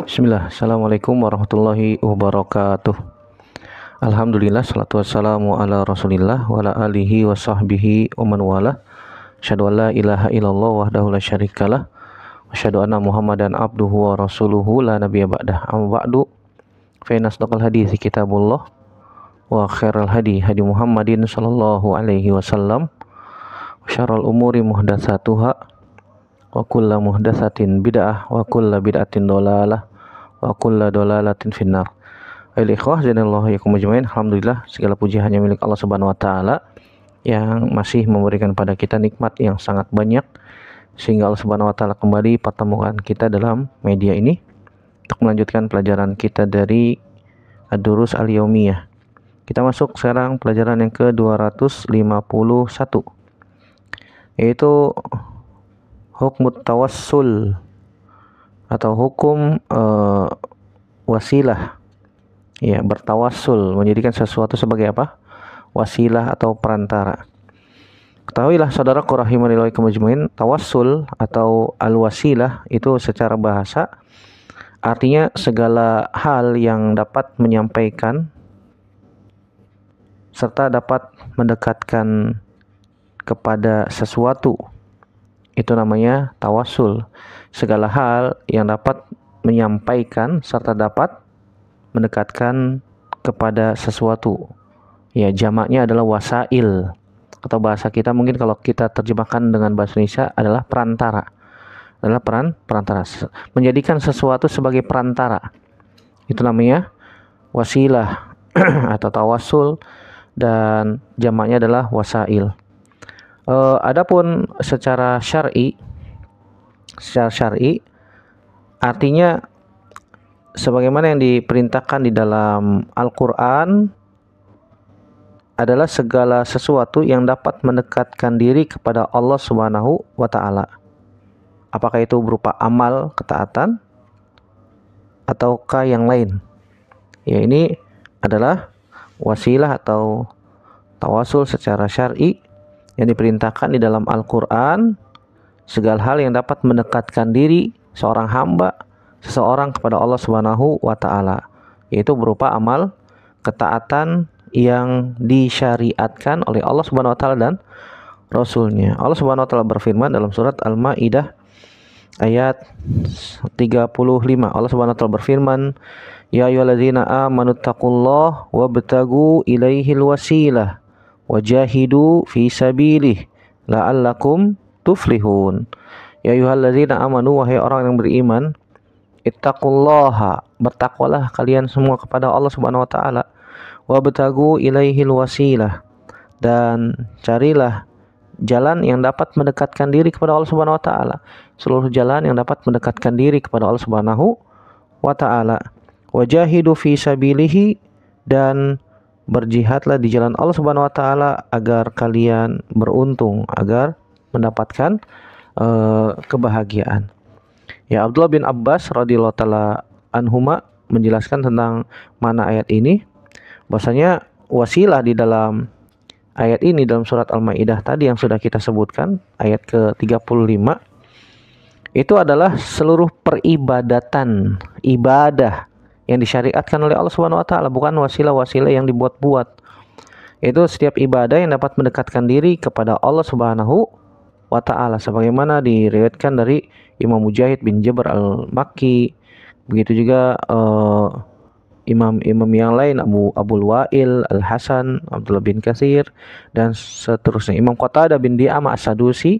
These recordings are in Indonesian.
Bismillah, Assalamualaikum warahmatullahi wabarakatuh Alhamdulillah, salatu wassalamu ala rasulillah wa ala alihi wa sahbihi uman wala Asyadu an la ilaha illallah wahdahu la syarikalah asyadu anna muhammadan abduhu wa rasuluhu la nabiya ba'dah Amu ba'du Fa inasdaqal hadithi kitabullah Wa khairal hadi hadi muhammadin sallallahu alaihi wasallam Wa syaral umuri muhdasatuhak Wa kulla muhdatsatin bid'ah wa kulla bid'atin dolalah wa kulla dolalatin finnar Ayol ikhwah janallahu yakum Alhamdulillah segala puji hanya milik Allah subhanahu wa ta'ala Yang masih memberikan pada kita nikmat yang sangat banyak Sehingga Allah subhanahu wa ta'ala kembali pertemukan kita dalam media ini Untuk melanjutkan pelajaran kita dari Ad-Durus Al-Yawmiyah kita masuk sekarang pelajaran yang ke-251 yaitu hukmut tawassul atau hukum uh, wasilah ya bertawasul menjadikan sesuatu sebagai apa wasilah atau perantara ketahuilah saudara kurahimanilai kemajmuin tawasul atau al-wasilah itu secara bahasa artinya segala hal yang dapat menyampaikan serta dapat mendekatkan kepada sesuatu itu namanya tawasul segala hal yang dapat menyampaikan serta dapat mendekatkan kepada sesuatu. Ya, jamaknya adalah wasail atau bahasa kita mungkin kalau kita terjemahkan dengan bahasa Indonesia adalah perantara. Adalah peran perantara. Menjadikan sesuatu sebagai perantara. Itu namanya wasilah atau tawasul dan jamaknya adalah wasail. E, adapun secara syar'i secara syari artinya sebagaimana yang diperintahkan di dalam Al-Qur'an adalah segala sesuatu yang dapat mendekatkan diri kepada Allah Subhanahu wa taala. Apakah itu berupa amal ketaatan ataukah yang lain? Ya ini adalah wasilah atau tawasul secara syar'i yang diperintahkan di dalam Al-Qur'an segala hal yang dapat mendekatkan diri seorang hamba seseorang kepada Allah Subhanahu wa taala yaitu berupa amal ketaatan yang disyariatkan oleh Allah Subhanahu wa taala dan rasulnya. Allah Subhanahu wa taala berfirman dalam surat Al-Maidah ayat 35. Allah Subhanahu wa taala berfirman, "Ya ayyuhallazina amanu taqullaha wabtagu ilaihil wasilah wajahidu fi sabilih la'allakum tuflihun. Ya yuhalladzina amanu wahai orang yang beriman, ittaqullaha, bertakwalah kalian semua kepada Allah Subhanahu wa taala wa betagu ilaihil wasilah dan carilah jalan yang dapat mendekatkan diri kepada Allah Subhanahu wa taala. Seluruh jalan yang dapat mendekatkan diri kepada Allah Subhanahu wa taala. Wajahidu fi sabilihi dan berjihadlah di jalan Allah Subhanahu wa taala agar kalian beruntung, agar mendapatkan uh, kebahagiaan. Ya Abdullah bin Abbas radhiyallahu taala anhuma menjelaskan tentang mana ayat ini. Bahasanya wasilah di dalam ayat ini dalam surat Al-Maidah tadi yang sudah kita sebutkan ayat ke-35 itu adalah seluruh peribadatan, ibadah yang disyariatkan oleh Allah Subhanahu wa taala, bukan wasilah-wasilah yang dibuat-buat. Itu setiap ibadah yang dapat mendekatkan diri kepada Allah Subhanahu wa taala sebagaimana diriwayatkan dari Imam Mujahid bin Jabr al-Makki begitu juga eh, imam imam-imam yang lain Abu Abdul Wa'il Al Hasan Abdullah bin Kasir dan seterusnya Imam Qatada bin Diyama As-Sadusi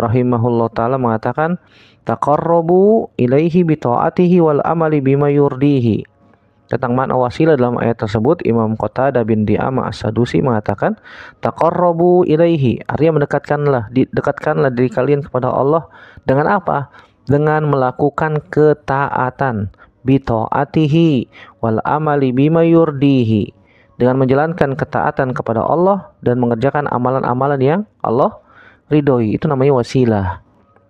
rahimahullah taala mengatakan taqarrabu ilaihi bi taatihi wal amali bima yurdihi tentang makna wasilah dalam ayat tersebut, Imam kota bin Di'ama sadusi mengatakan, Taqarrabu ilaihi, artinya mendekatkanlah, dekatkanlah diri kalian kepada Allah dengan apa? Dengan melakukan ketaatan, bito'atihi, wal amali bima yurdihi, dengan menjalankan ketaatan kepada Allah dan mengerjakan amalan-amalan yang Allah ridhoi. Itu namanya wasilah.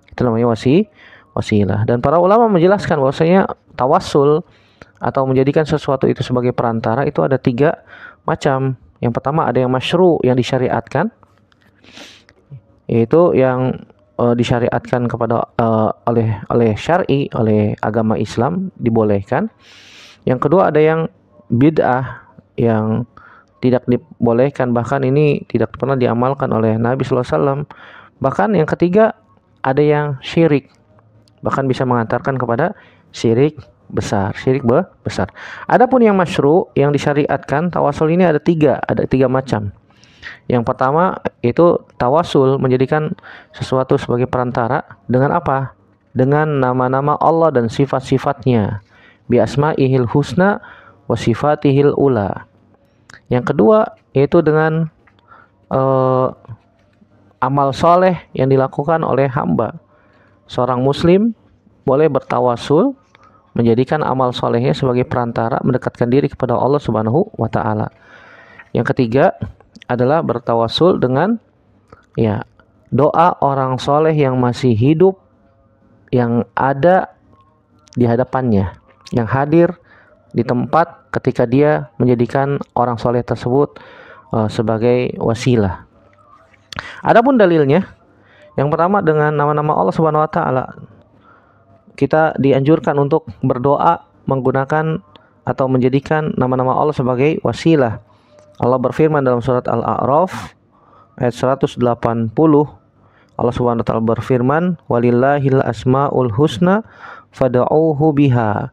Itu namanya wasi, wasilah. Dan para ulama menjelaskan bahwasanya tawassul atau menjadikan sesuatu itu sebagai perantara itu ada tiga macam. Yang pertama ada yang masyru yang disyariatkan, yaitu yang uh, disyariatkan kepada uh, oleh oleh syari oleh agama Islam dibolehkan. Yang kedua ada yang bid'ah yang tidak dibolehkan bahkan ini tidak pernah diamalkan oleh Nabi Alaihi sallallahu Wasallam Bahkan yang ketiga ada yang syirik bahkan bisa mengantarkan kepada syirik besar syirik be besar adapun yang masyru yang disyariatkan tawasul ini ada tiga ada tiga macam yang pertama itu tawasul menjadikan sesuatu sebagai perantara dengan apa dengan nama-nama Allah dan sifat-sifatnya bi ihil husna wa sifatihil ula yang kedua yaitu dengan uh, amal soleh yang dilakukan oleh hamba seorang muslim boleh bertawasul menjadikan amal solehnya sebagai perantara mendekatkan diri kepada Allah Subhanahu wa taala. Yang ketiga adalah bertawasul dengan ya doa orang soleh yang masih hidup yang ada di hadapannya, yang hadir di tempat ketika dia menjadikan orang soleh tersebut uh, sebagai wasilah. Adapun dalilnya, yang pertama dengan nama-nama Allah Subhanahu wa taala kita dianjurkan untuk berdoa menggunakan atau menjadikan nama-nama Allah sebagai wasilah. Allah berfirman dalam surat Al-A'raf ayat 180 Allah Subhanahu wa taala berfirman walillahil asmaul husna fad'uuhu biha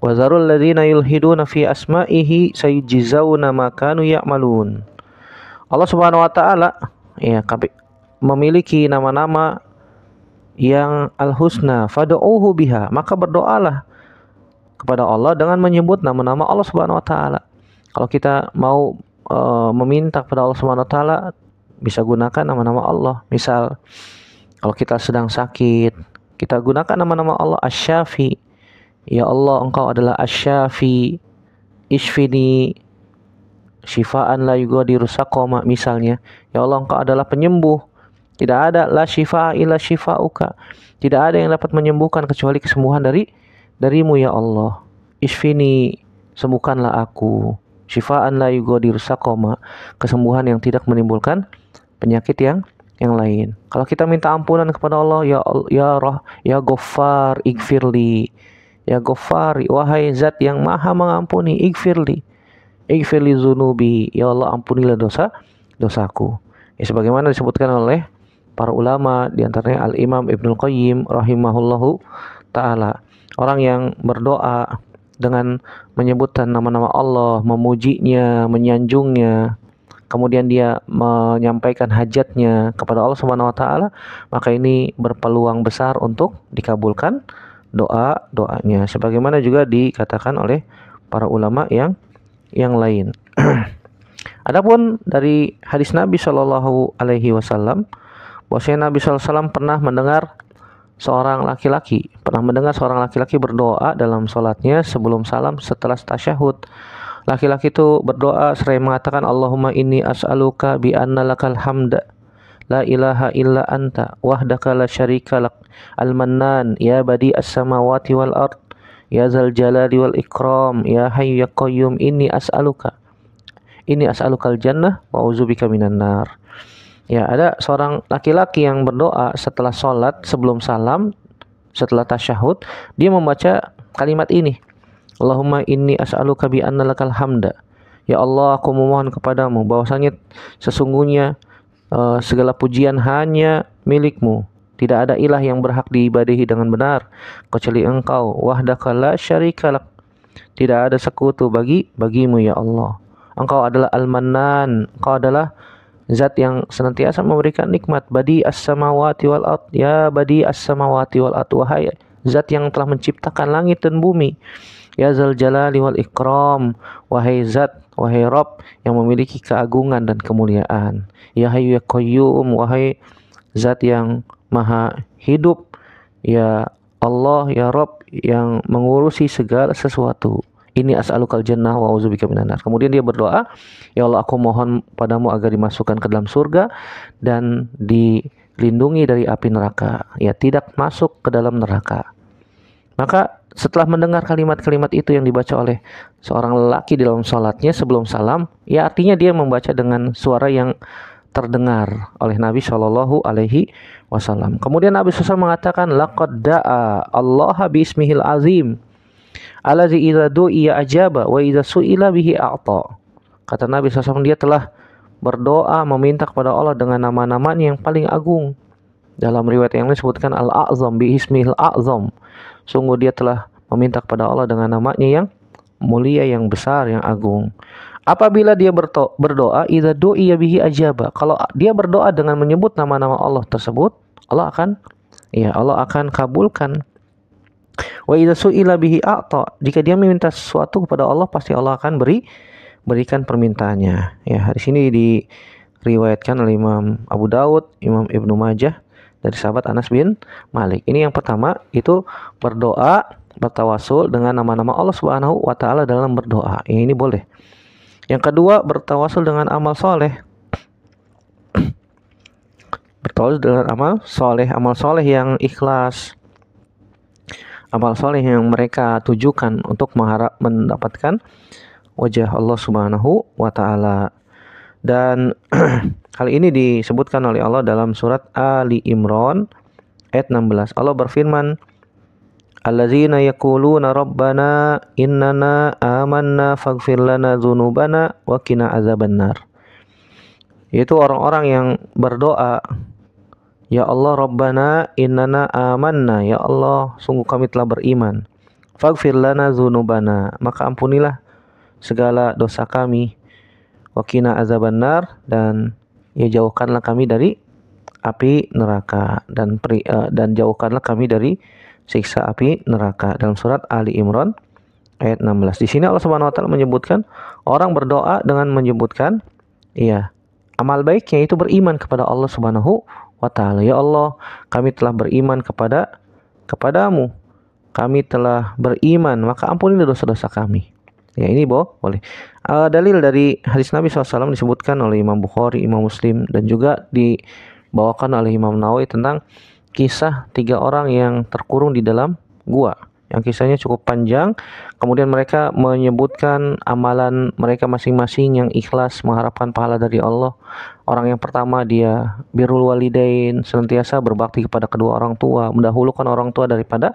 wa zarul ladzina yulhiduna fi asma'ihi sayujzauna ma kanu ya'malun Allah Subhanahu wa taala ya memiliki nama-nama yang al-husna fad'uhu biha maka berdoalah kepada Allah dengan menyebut nama-nama Allah Subhanahu wa taala. Kalau kita mau uh, meminta kepada Allah Subhanahu wa taala bisa gunakan nama-nama Allah. Misal kalau kita sedang sakit, kita gunakan nama-nama Allah Asy-Syafi. Ya Allah, Engkau adalah Asy-Syafi. Isfini syifaan la yugadiru saqama misalnya. Ya Allah, Engkau adalah penyembuh tidak ada la syifa illa uka, Tidak ada yang dapat menyembuhkan kecuali kesembuhan dari darimu ya Allah. Isfini, sembuhkanlah aku. Syifaan la rusak sakoma. Kesembuhan yang tidak menimbulkan penyakit yang yang lain. Kalau kita minta ampunan kepada Allah, ya ya roh, ya Gofar, igfirli. Ya Gofar, wahai zat yang maha mengampuni, igfirli. Igfirli zunubi, ya Allah ampunilah dosa dosaku. Ya, sebagaimana disebutkan oleh para ulama diantaranya Al Imam Ibnu Qayyim rahimahullahu taala orang yang berdoa dengan menyebutkan nama-nama Allah memujinya menyanjungnya kemudian dia menyampaikan hajatnya kepada Allah Subhanahu wa taala maka ini berpeluang besar untuk dikabulkan doa doanya sebagaimana juga dikatakan oleh para ulama yang yang lain. Adapun dari hadis Nabi Shallallahu Alaihi Wasallam bahwasanya Nabi SAW pernah mendengar seorang laki-laki pernah mendengar seorang laki-laki berdoa dalam sholatnya sebelum salam setelah tasyahud laki-laki itu berdoa seraya mengatakan Allahumma inni as'aluka bi anna lakal hamda la ilaha illa anta wahdaka la syarika lak al-mannan ya badi as-samawati wal ard ya zal jalali wal ikram ya hayyu ya qayyum inni as'aluka ini as'alukal jannah wa uzubika minan nar Ya, ada seorang laki-laki yang berdoa setelah sholat, sebelum salam, setelah tasyahud, dia membaca kalimat ini. Allahumma inni as'aluka bi lakal hamda. Ya Allah, aku memohon kepadamu bahwasanya sesungguhnya uh, segala pujian hanya milikmu. Tidak ada ilah yang berhak diibadahi dengan benar kecuali Engkau. Wahdaka la syarikalak. Tidak ada sekutu bagi bagimu ya Allah. Engkau adalah Al-Mannan. Engkau adalah zat yang senantiasa memberikan nikmat badi as-samawati wal ard ya badi as-samawati wal ard wahai zat yang telah menciptakan langit dan bumi ya zal jalali wal ikram wahai zat wahai rob yang memiliki keagungan dan kemuliaan ya hayu ya qayyum wahai zat yang maha hidup ya Allah ya rob yang mengurusi segala sesuatu ini as'alukal jannah wa uzubika minanar. Kemudian dia berdoa, ya Allah aku mohon padamu agar dimasukkan ke dalam surga dan dilindungi dari api neraka, ya tidak masuk ke dalam neraka. Maka setelah mendengar kalimat-kalimat itu yang dibaca oleh seorang lelaki di dalam salatnya sebelum salam, ya artinya dia membaca dengan suara yang terdengar oleh Nabi Shallallahu Alaihi Wasallam. Kemudian Nabi SAW mengatakan, Laqad Allah azim Alladzi idza du'iya ajaba wa idza su'ila bihi a'ta. Kata Nabi SAW dia telah berdoa meminta kepada Allah dengan nama-nama yang paling agung. Dalam riwayat yang lain disebutkan al-a'zam bi ismil a'zam. Sungguh dia telah meminta kepada Allah dengan namanya yang mulia yang besar yang agung. Apabila dia berdoa, idza du'iya bihi ajaba. Kalau dia berdoa dengan menyebut nama-nama Allah tersebut, Allah akan ya Allah akan kabulkan. Wa idza su'ila bihi a'ta. Jika dia meminta sesuatu kepada Allah pasti Allah akan beri berikan permintaannya. Ya, di sini diriwayatkan oleh Imam Abu Daud, Imam Ibnu Majah dari sahabat Anas bin Malik. Ini yang pertama itu berdoa bertawasul dengan nama-nama Allah Subhanahu wa taala dalam berdoa. Ya, ini boleh. Yang kedua, bertawasul dengan amal soleh. bertawasul dengan amal soleh, amal soleh yang ikhlas amal soleh yang mereka tujukan untuk mengharap mendapatkan wajah Allah Subhanahu wa taala. Dan hal ini disebutkan oleh Allah dalam surat Ali Imran ayat 16. Allah berfirman, Allazina yakuluna rabbana innana amanna faghfir lana dzunubana wa qina azabannar. Yaitu orang-orang yang berdoa Ya Allah Rabbana innana amanna. Ya Allah, sungguh kami telah beriman. Faghfir lana zunubana Maka ampunilah segala dosa kami. Wakina azabannar dan ya jauhkanlah kami dari api neraka dan peri, uh, dan jauhkanlah kami dari siksa api neraka dalam surat Ali Imran ayat 16. Di sini Allah Subhanahu wa taala menyebutkan orang berdoa dengan menyebutkan iya amal baiknya itu beriman kepada Allah Subhanahu wa ta'ala ya Allah kami telah beriman kepada kepadamu kami telah beriman maka ampunilah dosa-dosa kami ya ini boh boleh uh, dalil dari hadis Nabi SAW disebutkan oleh Imam Bukhari Imam Muslim dan juga dibawakan oleh Imam Nawawi tentang kisah tiga orang yang terkurung di dalam gua yang kisahnya cukup panjang. Kemudian mereka menyebutkan amalan mereka masing-masing yang ikhlas mengharapkan pahala dari Allah orang yang pertama dia birul walidain senantiasa berbakti kepada kedua orang tua mendahulukan orang tua daripada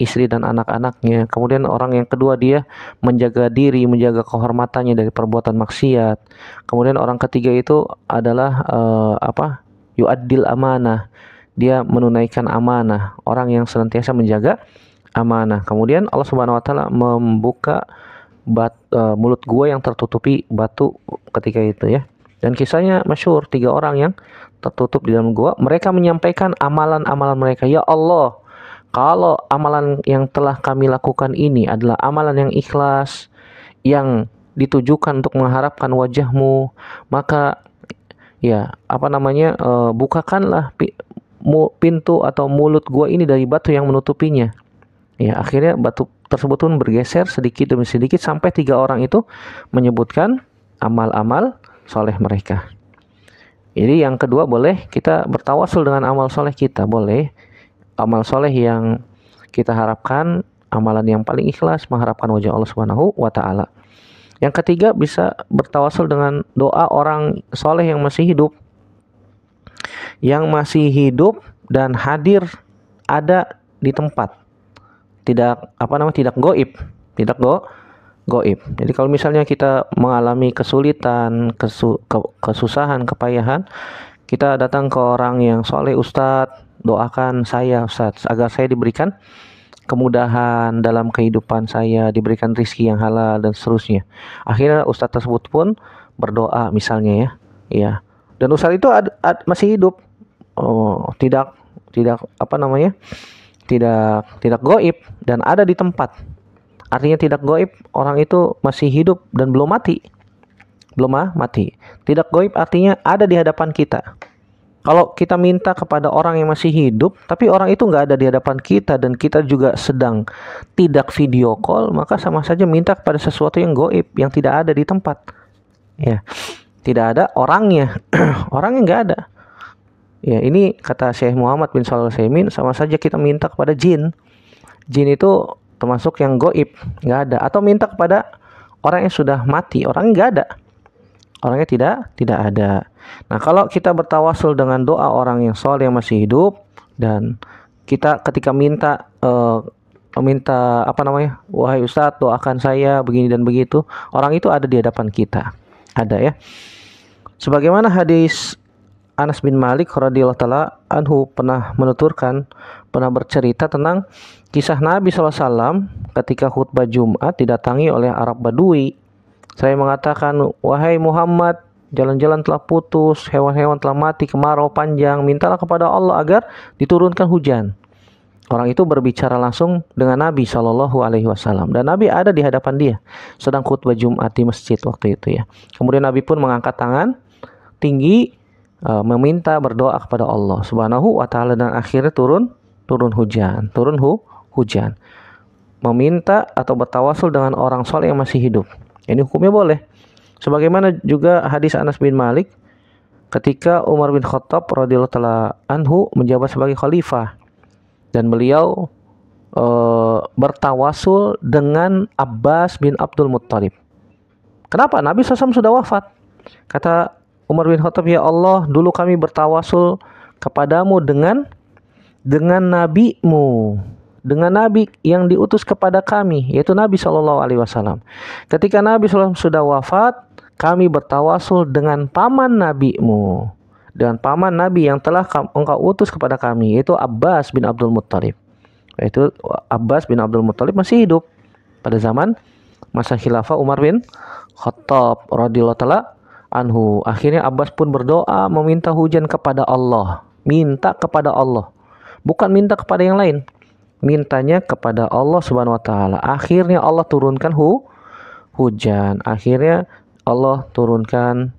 istri dan anak-anaknya kemudian orang yang kedua dia menjaga diri menjaga kehormatannya dari perbuatan maksiat kemudian orang ketiga itu adalah uh, apa yuadil amanah dia menunaikan amanah orang yang senantiasa menjaga amanah kemudian Allah Subhanahu wa taala membuka bat, uh, mulut gua yang tertutupi batu ketika itu ya dan kisahnya masyur, tiga orang yang tertutup di dalam gua, mereka menyampaikan amalan-amalan mereka. Ya Allah, kalau amalan yang telah kami lakukan ini adalah amalan yang ikhlas, yang ditujukan untuk mengharapkan wajahmu, maka ya apa namanya uh, bukakanlah pintu atau mulut gua ini dari batu yang menutupinya. Ya, akhirnya batu tersebut pun bergeser sedikit demi sedikit sampai tiga orang itu menyebutkan amal-amal soleh mereka. Jadi yang kedua boleh kita bertawasul dengan amal soleh kita boleh amal soleh yang kita harapkan amalan yang paling ikhlas mengharapkan wajah Allah Subhanahu wa taala. Yang ketiga bisa bertawasul dengan doa orang soleh yang masih hidup. Yang masih hidup dan hadir ada di tempat. Tidak apa namanya tidak goib, tidak go goib. Jadi kalau misalnya kita mengalami kesulitan, kesu, ke, kesusahan, kepayahan, kita datang ke orang yang soleh Ustadz, doakan saya Ustadz agar saya diberikan kemudahan dalam kehidupan saya, diberikan rizki yang halal dan seterusnya. Akhirnya Ustadz tersebut pun berdoa misalnya ya, ya. Dan Ustadz itu ad, ad, masih hidup, oh, tidak tidak apa namanya, tidak tidak goib dan ada di tempat artinya tidak goib orang itu masih hidup dan belum mati belum ah, mati tidak goib artinya ada di hadapan kita kalau kita minta kepada orang yang masih hidup tapi orang itu nggak ada di hadapan kita dan kita juga sedang tidak video call maka sama saja minta kepada sesuatu yang goib yang tidak ada di tempat ya tidak ada orangnya orangnya nggak ada ya ini kata Syekh Muhammad bin Salih Semin sama saja kita minta kepada jin jin itu termasuk yang goib nggak ada atau minta kepada orang yang sudah mati orang nggak ada orangnya tidak tidak ada nah kalau kita bertawasul dengan doa orang yang soleh yang masih hidup dan kita ketika minta uh, minta apa namanya wahai ustadz doakan saya begini dan begitu orang itu ada di hadapan kita ada ya sebagaimana hadis Anas bin Malik radhiyallahu taala anhu pernah menuturkan pernah bercerita tentang Kisah Nabi SAW ketika khutbah Jumat didatangi oleh Arab Badui. Saya mengatakan, wahai Muhammad, jalan-jalan telah putus, hewan-hewan telah mati, kemarau panjang, mintalah kepada Allah agar diturunkan hujan. Orang itu berbicara langsung dengan Nabi Shallallahu Alaihi Wasallam dan Nabi ada di hadapan dia sedang khutbah Jumat di masjid waktu itu ya. Kemudian Nabi pun mengangkat tangan tinggi e, meminta berdoa kepada Allah Subhanahu Wa Taala dan akhirnya turun turun hujan turun hu, hujan. Meminta atau bertawasul dengan orang soleh yang masih hidup. Ini hukumnya boleh. Sebagaimana juga hadis Anas bin Malik ketika Umar bin Khattab radhiyallahu anhu menjabat sebagai khalifah dan beliau e, bertawasul dengan Abbas bin Abdul Muttalib. Kenapa? Nabi SAW sudah wafat. Kata Umar bin Khattab, "Ya Allah, dulu kami bertawasul kepadamu dengan dengan nabimu." dengan nabi yang diutus kepada kami yaitu Nabi Shallallahu alaihi wasallam. Ketika Nabi Alaihi Wasallam sudah wafat, kami bertawasul dengan paman nabimu dengan paman nabi yang telah engkau utus kepada kami yaitu Abbas bin Abdul Muttalib. Yaitu Abbas bin Abdul Muttalib masih hidup pada zaman masa khilafah Umar bin Khattab radhiyallahu taala anhu. Akhirnya Abbas pun berdoa meminta hujan kepada Allah, minta kepada Allah, bukan minta kepada yang lain, mintanya kepada Allah Subhanahu wa taala. Akhirnya Allah turunkan hu hujan. Akhirnya Allah turunkan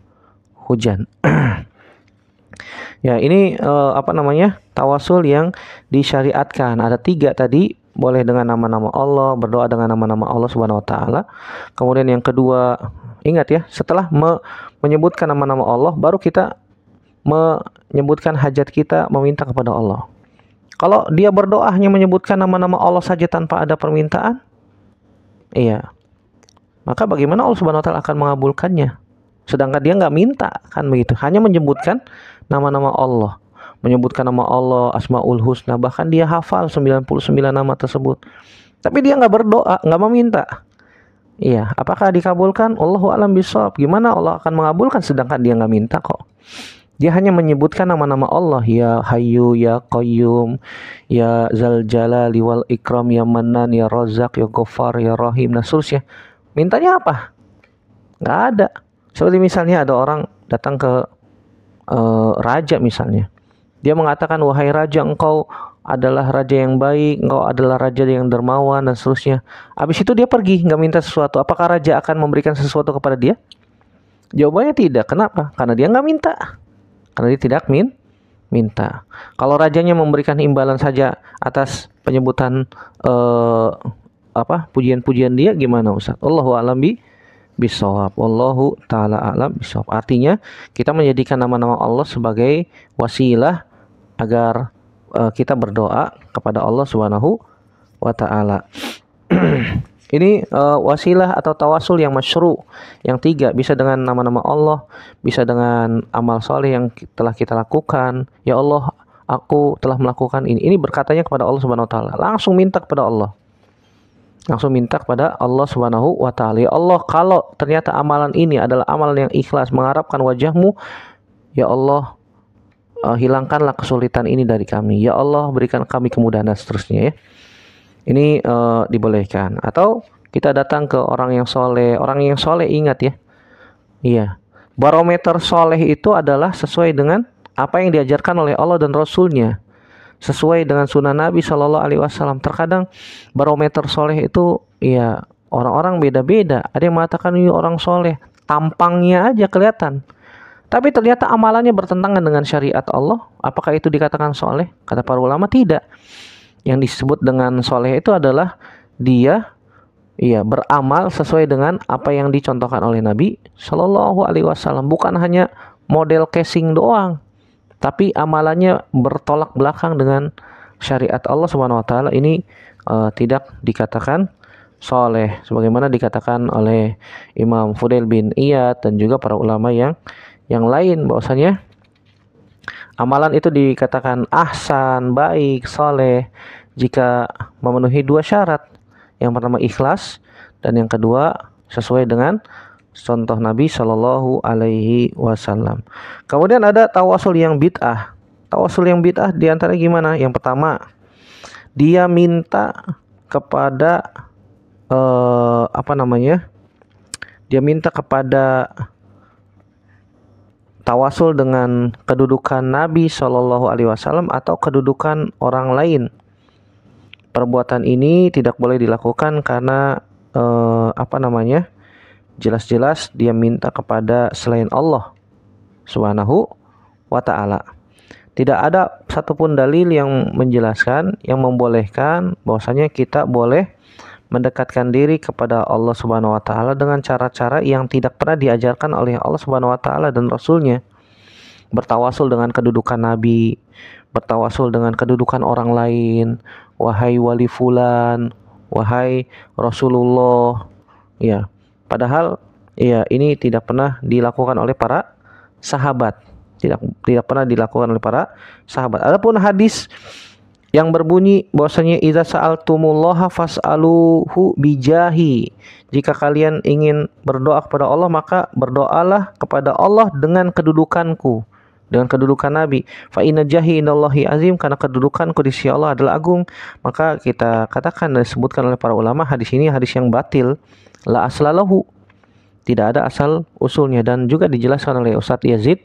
hujan. ya, ini uh, apa namanya? tawasul yang disyariatkan. Ada tiga tadi boleh dengan nama-nama Allah, berdoa dengan nama-nama Allah Subhanahu wa taala. Kemudian yang kedua, ingat ya, setelah me menyebutkan nama-nama Allah baru kita menyebutkan hajat kita meminta kepada Allah. Kalau dia berdoa hanya menyebutkan nama-nama Allah saja tanpa ada permintaan, iya. Maka bagaimana Allah Subhanahu wa taala akan mengabulkannya? Sedangkan dia nggak minta kan begitu, hanya menyebutkan nama-nama Allah, menyebutkan nama Allah, Asmaul Husna, bahkan dia hafal 99 nama tersebut. Tapi dia nggak berdoa, nggak meminta. Iya, apakah dikabulkan? Allahu alam bisawab. Gimana Allah akan mengabulkan sedangkan dia nggak minta kok. Dia hanya menyebutkan nama-nama Allah ya Hayyu ya Qayyum ya Zal liwal wal Ikram ya Manan ya Razak ya Ghaffar ya Rahim dan seterusnya. Mintanya apa? Gak ada. Seperti misalnya ada orang datang ke uh, raja misalnya. Dia mengatakan wahai raja engkau adalah raja yang baik, engkau adalah raja yang dermawan dan seterusnya. Habis itu dia pergi, nggak minta sesuatu. Apakah raja akan memberikan sesuatu kepada dia? Jawabannya tidak. Kenapa? Karena dia nggak minta karena dia tidak min minta. Kalau rajanya memberikan imbalan saja atas penyebutan uh, apa pujian-pujian dia gimana Ustaz? Allahu alam bi bisawab. Allahu taala alam bisawab. Artinya kita menjadikan nama-nama Allah sebagai wasilah agar uh, kita berdoa kepada Allah Subhanahu wa taala. Ini uh, wasilah atau tawasul yang masyru. Yang tiga, bisa dengan nama-nama Allah, bisa dengan amal soleh yang telah kita lakukan. Ya Allah, aku telah melakukan ini. Ini berkatanya kepada Allah Subhanahu wa taala. Langsung minta kepada Allah. Langsung minta kepada Allah Subhanahu wa taala. Ya Allah, kalau ternyata amalan ini adalah amalan yang ikhlas mengharapkan wajahmu, ya Allah, uh, hilangkanlah kesulitan ini dari kami. Ya Allah, berikan kami kemudahan dan seterusnya ya ini uh, dibolehkan atau kita datang ke orang yang soleh orang yang soleh ingat ya iya barometer soleh itu adalah sesuai dengan apa yang diajarkan oleh Allah dan Rasulnya sesuai dengan sunnah Nabi Shallallahu Alaihi Wasallam terkadang barometer soleh itu ya orang-orang beda-beda ada yang mengatakan ini orang soleh tampangnya aja kelihatan tapi ternyata amalannya bertentangan dengan syariat Allah apakah itu dikatakan soleh kata para ulama tidak yang disebut dengan soleh itu adalah dia Iya, beramal sesuai dengan apa yang dicontohkan oleh Nabi Shallallahu Alaihi Wasallam. Bukan hanya model casing doang, tapi amalannya bertolak belakang dengan syariat Allah Subhanahu Wa Taala. Ini uh, tidak dikatakan soleh, sebagaimana dikatakan oleh Imam Fudail bin Iyad dan juga para ulama yang yang lain bahwasanya Amalan itu dikatakan ahsan, baik, soleh jika memenuhi dua syarat. Yang pertama ikhlas dan yang kedua sesuai dengan contoh Nabi Shallallahu Alaihi Wasallam. Kemudian ada tawasul yang bid'ah. Tawasul yang bid'ah diantara gimana? Yang pertama dia minta kepada eh, apa namanya? Dia minta kepada tawasul dengan kedudukan Nabi Shallallahu Alaihi Wasallam atau kedudukan orang lain. Perbuatan ini tidak boleh dilakukan karena eh, apa namanya? Jelas-jelas dia minta kepada selain Allah Subhanahu wa taala. Tidak ada satupun dalil yang menjelaskan yang membolehkan bahwasanya kita boleh mendekatkan diri kepada Allah Subhanahu wa taala dengan cara-cara yang tidak pernah diajarkan oleh Allah Subhanahu wa taala dan rasulnya. Bertawasul dengan kedudukan nabi, bertawasul dengan kedudukan orang lain, wahai wali fulan, wahai Rasulullah. Ya, padahal ya ini tidak pernah dilakukan oleh para sahabat. Tidak tidak pernah dilakukan oleh para sahabat. Adapun hadis yang berbunyi bahwasanya idza sa'altumullaha fas'aluhu bijahi. Jika kalian ingin berdoa kepada Allah maka berdoalah kepada Allah dengan kedudukanku dengan kedudukan Nabi. Fa inna jahi inallahi azim karena kedudukanku di sisi Allah adalah agung. Maka kita katakan dan disebutkan oleh para ulama hadis ini hadis yang batil la aslalahu tidak ada asal usulnya dan juga dijelaskan oleh Ustadz Yazid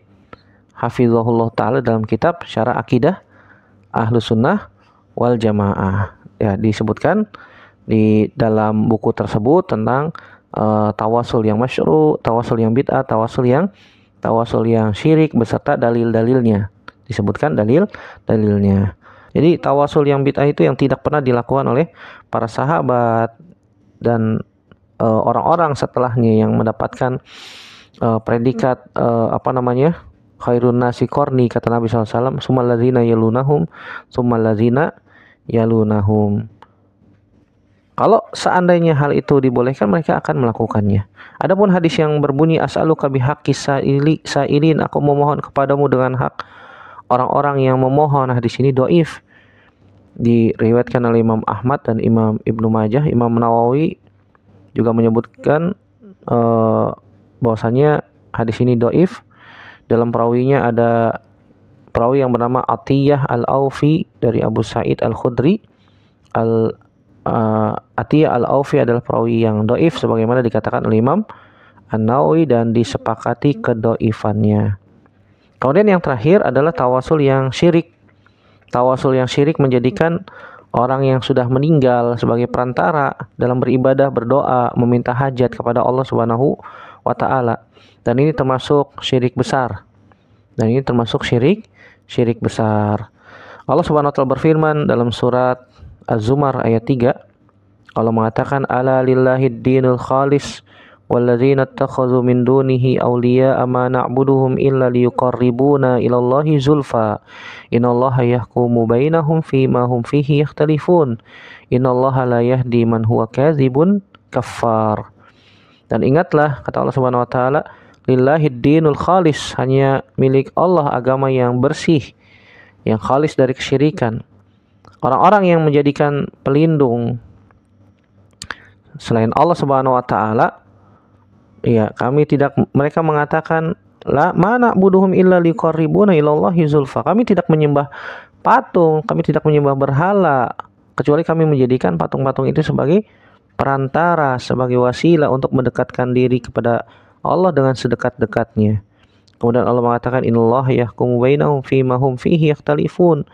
hafizahullah taala dalam kitab Syarah Akidah ahlu Sunnah wal jamaah ya disebutkan di dalam buku tersebut tentang uh, tawasul yang masyru, tawasul yang bid'ah, tawasul yang tawasul yang syirik beserta dalil-dalilnya. Disebutkan dalil-dalilnya. Jadi tawasul yang bid'ah itu yang tidak pernah dilakukan oleh para sahabat dan orang eh, orang-orang setelahnya yang mendapatkan uh, predikat uh, apa namanya? khairun nasi korni kata Nabi SAW sumalazina yalunahum sumalazina yalunahum. Hmm. Kalau seandainya hal itu dibolehkan mereka akan melakukannya. Adapun hadis yang berbunyi as'aluka bihaqqi sa'ili sa'ilin aku memohon kepadamu dengan hak orang-orang yang memohon hadis ini doif diriwayatkan oleh Imam Ahmad dan Imam Ibnu Majah Imam Nawawi juga menyebutkan uh, bahwasanya hadis ini doif dalam perawinya ada perawi yang bernama Atiyah Al-Aufi dari Abu Said Al-Khudri Al uh, Atiyah Al-Aufi adalah perawi yang doif sebagaimana dikatakan oleh Imam An-Nawawi dan disepakati kedoifannya. Kemudian yang terakhir adalah tawasul yang syirik. Tawasul yang syirik menjadikan orang yang sudah meninggal sebagai perantara dalam beribadah, berdoa, meminta hajat kepada Allah Subhanahu wa taala. Dan ini termasuk syirik besar. Dan ini termasuk syirik syirik besar. Allah Subhanahu wa taala berfirman dalam surat Az-Zumar ayat 3 Allah mengatakan ala lillahi dinul khalis walladzina attakhadhu min dunihi awliya ama na'buduhum illa liyuqarribuna ila Allahi zulfa innallaha yahkumu bainahum fima hum fihi yakhtalifun innallaha la yahdi man huwa kadzibun kafar dan ingatlah kata Allah Subhanahu wa taala lillahiddinul khalis hanya milik Allah agama yang bersih yang khalis dari kesyirikan orang-orang yang menjadikan pelindung selain Allah Subhanahu wa taala ya kami tidak mereka mengatakan la mana buduhum illa liqarribuna ilallahi zulfa kami tidak menyembah patung kami tidak menyembah berhala kecuali kami menjadikan patung-patung itu sebagai perantara sebagai wasilah untuk mendekatkan diri kepada Allah dengan sedekat-dekatnya. Kemudian Allah mengatakan Inallah ya bainahum fima hum fihi yakhtalifun.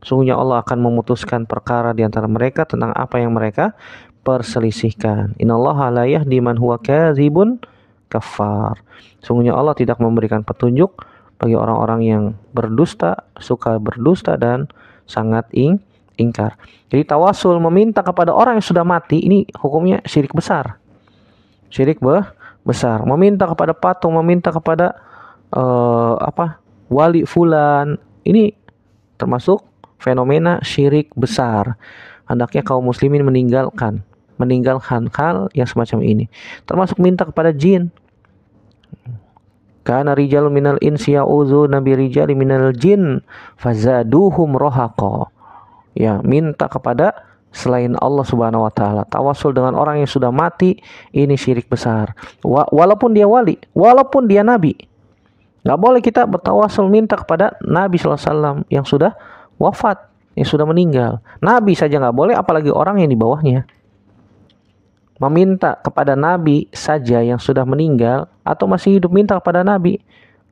Sungguhnya Allah akan memutuskan perkara di antara mereka tentang apa yang mereka perselisihkan. Inallah la yahdi man huwa kadzibun kafar. Sungguhnya Allah tidak memberikan petunjuk bagi orang-orang yang berdusta, suka berdusta dan sangat ing ingkar. Jadi tawasul meminta kepada orang yang sudah mati ini hukumnya syirik besar. Syirik beh besar meminta kepada patung meminta kepada uh, apa wali fulan ini termasuk fenomena syirik besar hendaknya kaum muslimin meninggalkan meninggalkan hal yang semacam ini termasuk minta kepada jin karena rijal minal insi ya'udzu nabi rijal minal jin fazaduhum rohako ya minta kepada selain Allah Subhanahu wa taala. Tawasul dengan orang yang sudah mati ini syirik besar. Wa walaupun dia wali, walaupun dia nabi. Gak boleh kita bertawasul minta kepada Nabi Sallallahu Alaihi Wasallam yang sudah wafat, yang sudah meninggal. Nabi saja nggak boleh, apalagi orang yang di bawahnya. Meminta kepada Nabi saja yang sudah meninggal atau masih hidup minta kepada Nabi.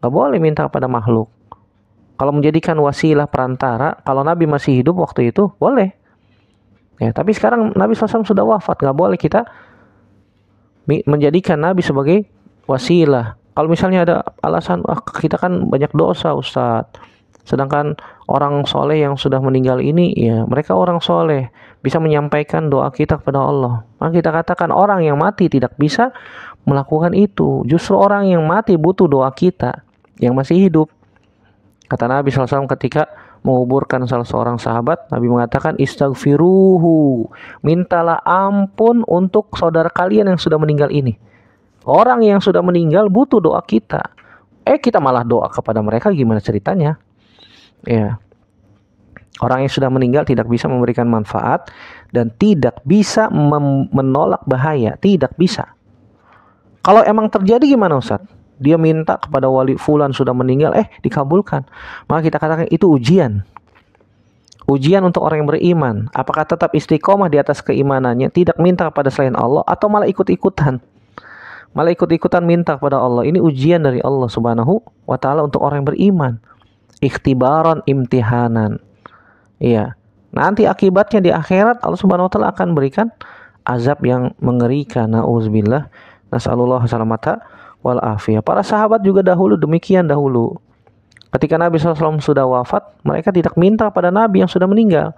Gak boleh minta kepada makhluk. Kalau menjadikan wasilah perantara, kalau Nabi masih hidup waktu itu, boleh Ya, tapi sekarang Nabi SAW sudah wafat, nggak boleh kita menjadikan Nabi sebagai wasilah. Kalau misalnya ada alasan, ah, kita kan banyak dosa Ustadz. Sedangkan orang soleh yang sudah meninggal ini, ya mereka orang soleh bisa menyampaikan doa kita kepada Allah. Maka kita katakan orang yang mati tidak bisa melakukan itu. Justru orang yang mati butuh doa kita yang masih hidup. Kata Nabi SAW ketika menguburkan salah seorang sahabat, Nabi mengatakan istagfiruhu, mintalah ampun untuk saudara kalian yang sudah meninggal ini. Orang yang sudah meninggal butuh doa kita. Eh kita malah doa kepada mereka gimana ceritanya? Ya. Orang yang sudah meninggal tidak bisa memberikan manfaat dan tidak bisa menolak bahaya, tidak bisa. Kalau emang terjadi gimana ustadz? dia minta kepada wali fulan sudah meninggal eh dikabulkan maka kita katakan itu ujian ujian untuk orang yang beriman apakah tetap istiqomah di atas keimanannya tidak minta kepada selain Allah atau malah ikut-ikutan malah ikut-ikutan minta kepada Allah ini ujian dari Allah Subhanahu wa taala untuk orang yang beriman ikhtibaran imtihanan iya nanti akibatnya di akhirat Allah Subhanahu wa taala akan berikan azab yang mengerikan na'udzubillah nas'alullah salamata wal afiyah. Para sahabat juga dahulu demikian dahulu. Ketika Nabi SAW sudah wafat, mereka tidak minta pada Nabi yang sudah meninggal.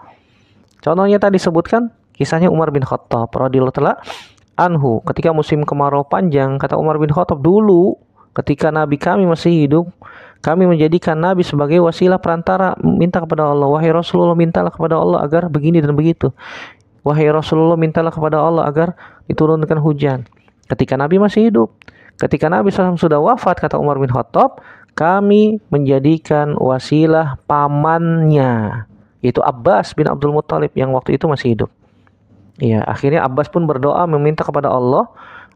Contohnya tadi sebutkan kisahnya Umar bin Khattab radhiyallahu anhu. Ketika musim kemarau panjang, kata Umar bin Khattab dulu ketika Nabi kami masih hidup, kami menjadikan Nabi sebagai wasilah perantara minta kepada Allah. Wahai Rasulullah, mintalah kepada Allah agar begini dan begitu. Wahai Rasulullah, mintalah kepada Allah agar diturunkan hujan. Ketika Nabi masih hidup, Ketika Nabi SAW sudah wafat, kata Umar bin Khattab, kami menjadikan wasilah pamannya, yaitu Abbas bin Abdul Muthalib yang waktu itu masih hidup. Ya, akhirnya Abbas pun berdoa meminta kepada Allah,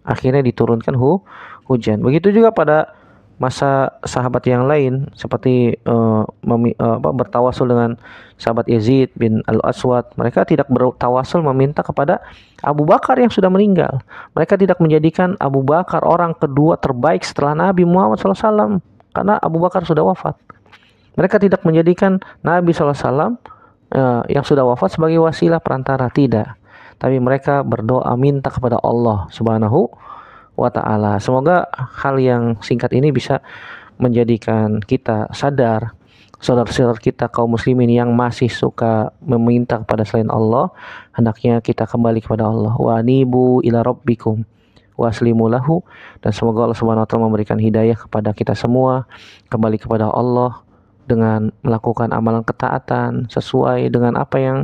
akhirnya diturunkan hu hujan. Begitu juga pada masa sahabat yang lain seperti uh, uh, apa, bertawasul dengan sahabat Yazid bin Al Aswad mereka tidak bertawasul meminta kepada Abu Bakar yang sudah meninggal mereka tidak menjadikan Abu Bakar orang kedua terbaik setelah Nabi Muhammad SAW karena Abu Bakar sudah wafat mereka tidak menjadikan Nabi SAW uh, eh, yang sudah wafat sebagai wasilah perantara tidak tapi mereka berdoa minta kepada Allah Subhanahu wa taala. Semoga hal yang singkat ini bisa menjadikan kita sadar saudara-saudara kita kaum muslimin yang masih suka meminta kepada selain Allah, hendaknya kita kembali kepada Allah. Wa nibu ila rabbikum waslimu lahu dan semoga Allah Subhanahu taala memberikan hidayah kepada kita semua kembali kepada Allah dengan melakukan amalan ketaatan sesuai dengan apa yang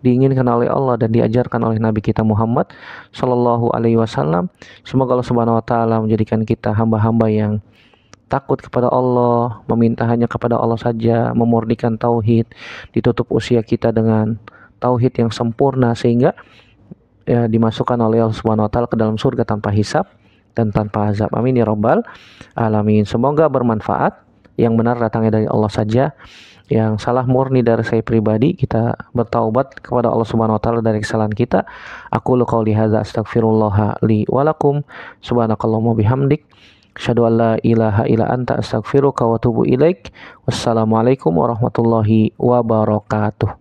diinginkan oleh Allah dan diajarkan oleh Nabi kita Muhammad Shallallahu Alaihi Wasallam. Semoga Allah Subhanahu Wa Taala menjadikan kita hamba-hamba yang takut kepada Allah, meminta hanya kepada Allah saja, memurnikan tauhid, ditutup usia kita dengan tauhid yang sempurna sehingga ya, dimasukkan oleh Allah Subhanahu Wa Taala ke dalam surga tanpa hisap dan tanpa azab. Amin ya robbal alamin. Semoga bermanfaat. Yang benar datangnya dari Allah saja yang salah murni dari saya pribadi kita bertaubat kepada Allah Subhanahu wa taala dari kesalahan kita aku lu qauli hadza astaghfirullah li walakum subhanakallahumma bihamdik syadu alla ilaha illa anta astaghfiruka wa atubu ilaik. Wassalamualaikum warahmatullahi wabarakatuh.